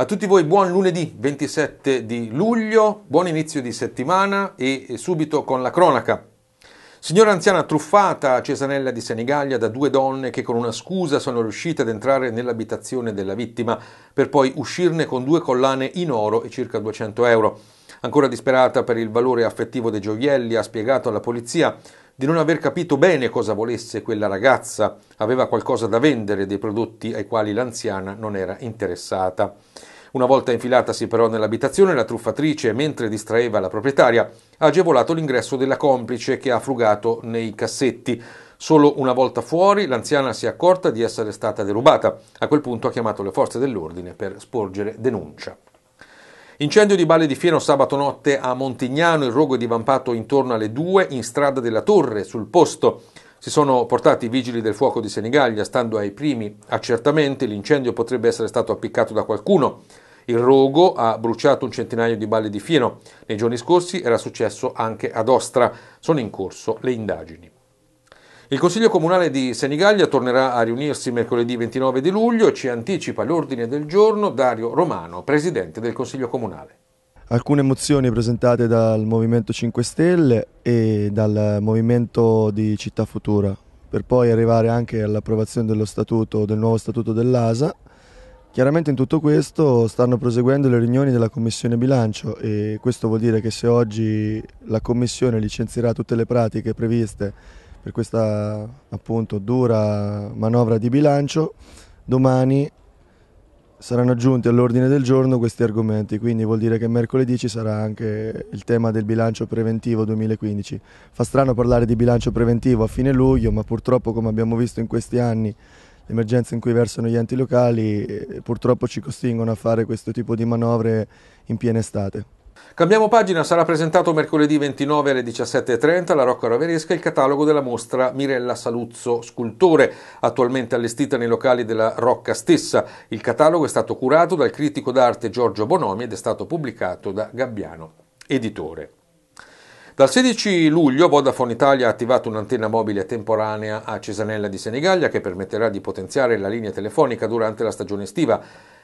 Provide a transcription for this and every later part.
A tutti voi buon lunedì 27 di luglio, buon inizio di settimana e subito con la cronaca. Signora anziana truffata a Cesanella di Senigallia da due donne che con una scusa sono riuscite ad entrare nell'abitazione della vittima per poi uscirne con due collane in oro e circa 200 euro. Ancora disperata per il valore affettivo dei gioielli, ha spiegato alla polizia di non aver capito bene cosa volesse quella ragazza, aveva qualcosa da vendere dei prodotti ai quali l'anziana non era interessata. Una volta infilatasi però nell'abitazione, la truffatrice, mentre distraeva la proprietaria, ha agevolato l'ingresso della complice che ha frugato nei cassetti. Solo una volta fuori l'anziana si è accorta di essere stata derubata. A quel punto ha chiamato le forze dell'ordine per sporgere denuncia. Incendio di Balle di Fieno sabato notte a Montignano, il rogo è divampato intorno alle 2 in strada della Torre, sul posto. Si sono portati i vigili del fuoco di Senigallia, stando ai primi accertamenti l'incendio potrebbe essere stato appiccato da qualcuno. Il rogo ha bruciato un centinaio di balle di fieno. Nei giorni scorsi era successo anche ad Ostra. Sono in corso le indagini. Il Consiglio Comunale di Senigallia tornerà a riunirsi mercoledì 29 di luglio e ci anticipa l'ordine del giorno Dario Romano, Presidente del Consiglio Comunale. Alcune mozioni presentate dal Movimento 5 Stelle e dal Movimento di Città Futura, per poi arrivare anche all'approvazione dello statuto, del nuovo statuto dell'ASA Chiaramente in tutto questo stanno proseguendo le riunioni della Commissione bilancio e questo vuol dire che se oggi la Commissione licenzierà tutte le pratiche previste per questa appunto dura manovra di bilancio, domani saranno aggiunti all'ordine del giorno questi argomenti, quindi vuol dire che mercoledì ci sarà anche il tema del bilancio preventivo 2015. Fa strano parlare di bilancio preventivo a fine luglio, ma purtroppo come abbiamo visto in questi anni l'emergenza in cui versano gli enti locali eh, purtroppo ci costringono a fare questo tipo di manovre in piena estate. Cambiamo pagina, sarà presentato mercoledì 29 alle 17.30 alla Rocca Raveresca il catalogo della mostra Mirella Saluzzo Scultore, attualmente allestita nei locali della Rocca stessa. Il catalogo è stato curato dal critico d'arte Giorgio Bonomi ed è stato pubblicato da Gabbiano, editore. Dal 16 luglio Vodafone Italia ha attivato un'antenna mobile temporanea a Cesanella di Senigallia che permetterà di potenziare la linea telefonica durante la stagione estiva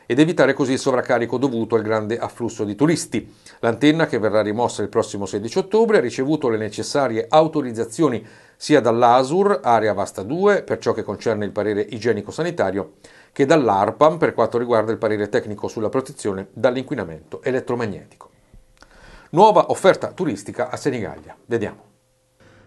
ed evitare così il sovraccarico dovuto al grande afflusso di turisti. L'antenna, che verrà rimossa il prossimo 16 ottobre, ha ricevuto le necessarie autorizzazioni sia dall'ASUR, area vasta 2, per ciò che concerne il parere igienico-sanitario, che dall'ARPAM per quanto riguarda il parere tecnico sulla protezione dall'inquinamento elettromagnetico nuova offerta turistica a Senigallia. Vediamo.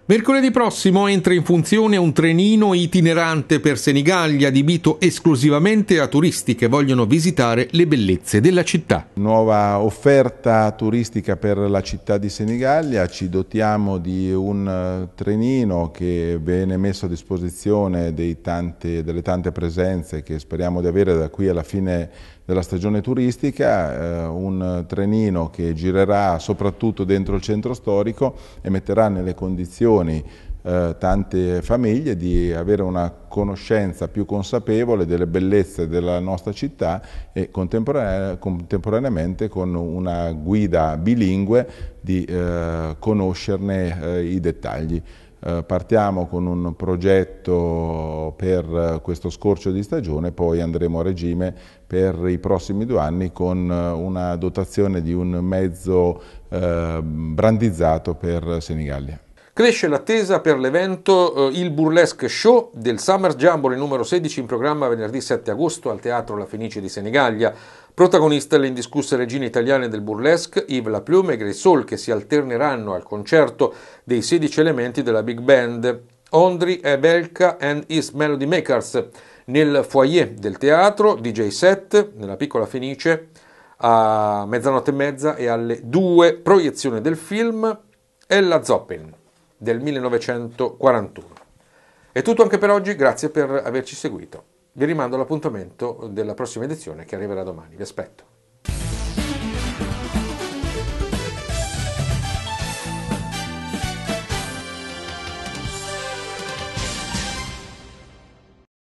Mercoledì prossimo entra in funzione un trenino itinerante per Senigallia adibito esclusivamente a turisti che vogliono visitare le bellezze della città. Nuova offerta turistica per la città di Senigallia, ci dotiamo di un eh, trenino che viene messo a disposizione tante, delle tante presenze che speriamo di avere da qui alla fine della stagione turistica, eh, un trenino che girerà soprattutto dentro il centro storico e metterà nelle condizioni eh, tante famiglie di avere una conoscenza più consapevole delle bellezze della nostra città e contemporane contemporaneamente con una guida bilingue di eh, conoscerne eh, i dettagli. Eh, partiamo con un progetto per questo scorcio di stagione, poi andremo a regime per i prossimi due anni con eh, una dotazione di un mezzo eh, brandizzato per Senigallia. Cresce l'attesa per l'evento eh, Il Burlesque Show del Summer Jamboree numero 16 in programma venerdì 7 agosto al Teatro La Fenice di Senigallia. Protagonista le indiscusse regine italiane del burlesque Yves La Plume e Grace Hall che si alterneranno al concerto dei 16 elementi della big band Ondri e Belka and His Melody Makers nel foyer del teatro, DJ set nella piccola Fenice a mezzanotte e mezza e alle due proiezione del film Ella Zoppin del 1941. È tutto anche per oggi, grazie per averci seguito. Vi rimando all'appuntamento della prossima edizione che arriverà domani. Vi aspetto.